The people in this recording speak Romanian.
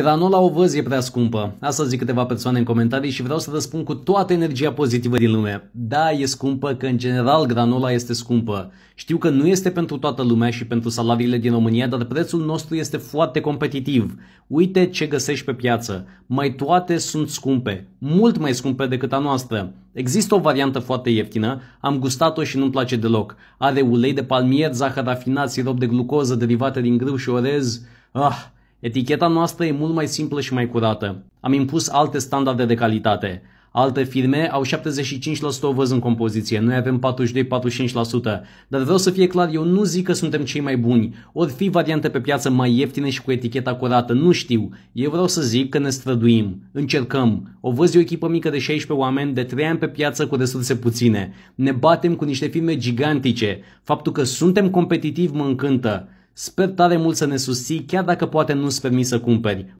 Granola o văz e prea scumpă. Asta zic câteva persoane în comentarii și vreau să răspund cu toată energia pozitivă din lume. Da, e scumpă, că în general granola este scumpă. Știu că nu este pentru toată lumea și pentru salariile din România, dar prețul nostru este foarte competitiv. Uite ce găsești pe piață. Mai toate sunt scumpe. Mult mai scumpe decât a noastră. Există o variantă foarte ieftină, am gustat-o și nu-mi place deloc. Are ulei de palmier, zahăr rafinat, sirop de glucoză derivate din grâu și orez. Ah, Eticheta noastră e mult mai simplă și mai curată. Am impus alte standarde de calitate. Alte firme au 75% văz în compoziție, noi avem 42-45%, dar vreau să fie clar, eu nu zic că suntem cei mai buni, ori fi variante pe piață mai ieftine și cu eticheta curată, nu știu, eu vreau să zic că ne străduim, încercăm, o văz o echipă mică de 16 oameni, de 3 ani pe piață cu resurse puține, ne batem cu niște firme gigantice, faptul că suntem competitivi mă încântă, Sper tare mult să ne susții, chiar dacă poate nu-ți permis să cumperi.